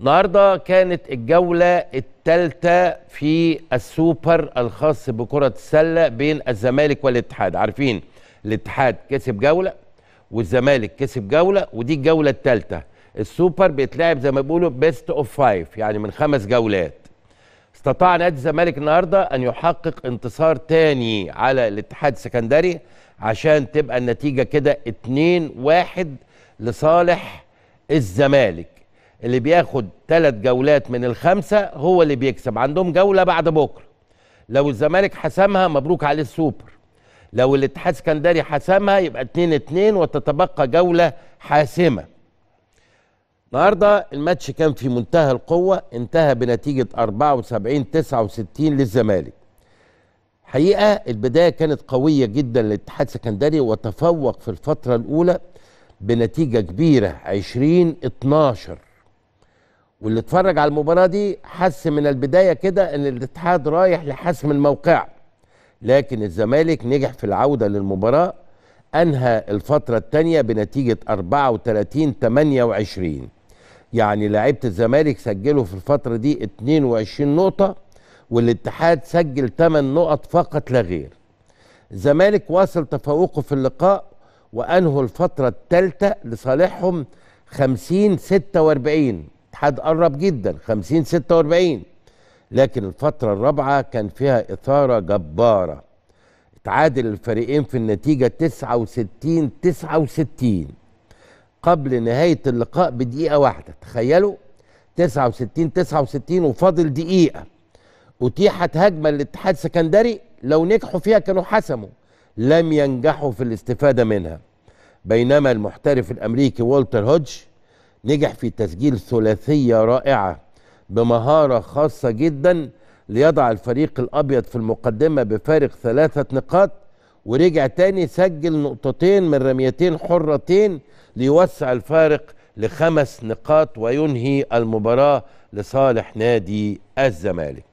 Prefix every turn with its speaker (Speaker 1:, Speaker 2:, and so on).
Speaker 1: النهارده كانت الجوله الثالثه في السوبر الخاص بكره السله بين الزمالك والاتحاد عارفين الاتحاد كسب جوله والزمالك كسب جوله ودي الجوله الثالثه السوبر بيتلعب زي ما بيقولوا بيست اوف فايف يعني من خمس جولات استطاع نادي الزمالك النهارده ان يحقق انتصار تاني على الاتحاد السكندري عشان تبقى النتيجه كده 2-1 لصالح الزمالك اللي بياخد ثلاث جولات من الخمسه هو اللي بيكسب عندهم جوله بعد بكره لو الزمالك حسمها مبروك عليه السوبر لو الاتحاد السكندري حسمها يبقى 2 2 وتتبقى جوله حاسمه النهارده الماتش كان في منتهى القوه انتهى بنتيجه 74 69 للزمالك حقيقه البدايه كانت قويه جدا للاتحاد السكندري وتفوق في الفتره الاولى بنتيجه كبيره 20 12 واللي اتفرج على المباراه دي حس من البدايه كده ان الاتحاد رايح لحسم الموقع لكن الزمالك نجح في العوده للمباراه انهى الفتره الثانيه بنتيجه 34 28 يعني لعيبه الزمالك سجلوا في الفتره دي 22 نقطه والاتحاد سجل 8 نقط فقط لا غير الزمالك واصل تفوقه في اللقاء وانهوا الفتره الثالثه لصالحهم 50 46 الاتحاد قرب جدا 50 46 لكن الفترة الرابعة كان فيها إثارة جبارة تعادل الفريقين في النتيجة 69 69 قبل نهاية اللقاء بدقيقة واحدة تخيلوا 69 69 وفاضل دقيقة أتيحت هجمة للاتحاد السكندري لو نجحوا فيها كانوا حسموا لم ينجحوا في الاستفادة منها بينما المحترف الأمريكي والتر هودج نجح في تسجيل ثلاثية رائعة بمهارة خاصة جدا ليضع الفريق الأبيض في المقدمة بفارق ثلاثة نقاط ورجع تاني سجل نقطتين من رميتين حرتين ليوسع الفارق لخمس نقاط وينهي المباراة لصالح نادي الزمالك